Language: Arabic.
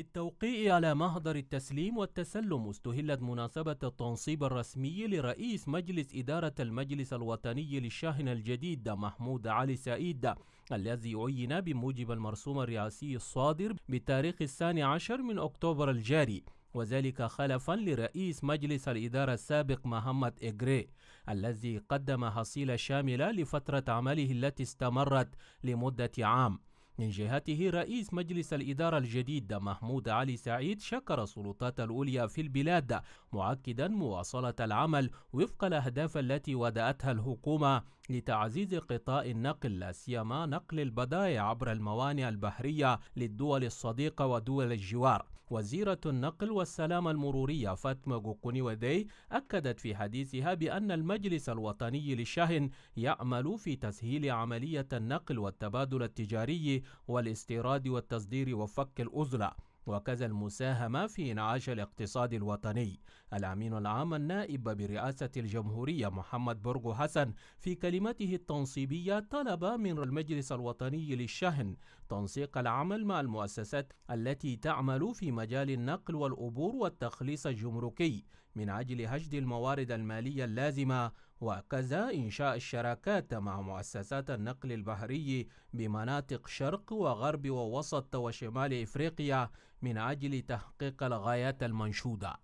التوقيع على محضر التسليم والتسلم استهلت مناسبة التنصيب الرسمي لرئيس مجلس إدارة المجلس الوطني للشاهن الجديد محمود علي سعيد الذي عين بموجب المرسوم الرئاسي الصادر بتاريخ الثاني عشر من أكتوبر الجاري وذلك خلفا لرئيس مجلس الإدارة السابق محمد إجري الذي قدم حصيلة شاملة لفترة عمله التي استمرت لمدة عام من جهته رئيس مجلس الإدارة الجديد محمود علي سعيد شكر السلطات العليا في البلاد مؤكدا مواصلة العمل وفق الأهداف التي ودأتها الحكومة لتعزيز قطاع النقل سيما نقل البضائع عبر الموانئ البحرية للدول الصديقة ودول الجوار وزيرة النقل والسلامة المرورية فاطمة جوكوني ودي أكدت في حديثها بأن المجلس الوطني للشاهن يعمل في تسهيل عملية النقل والتبادل التجاري والاستيراد والتصدير وفك الأزلة وكذا المساهمة في إنعاش الاقتصاد الوطني الأمين العام النائب برئاسة الجمهورية محمد برجو حسن في كلمته التنصيبية طلب من المجلس الوطني للشحن تنسيق العمل مع المؤسسات التي تعمل في مجال النقل والأبور والتخليص الجمركي من أجل هجد الموارد المالية اللازمة وكذا إنشاء الشراكات مع مؤسسات النقل البحري بمناطق شرق وغرب ووسط وشمال إفريقيا من أجل تحقيق الغايات المنشودة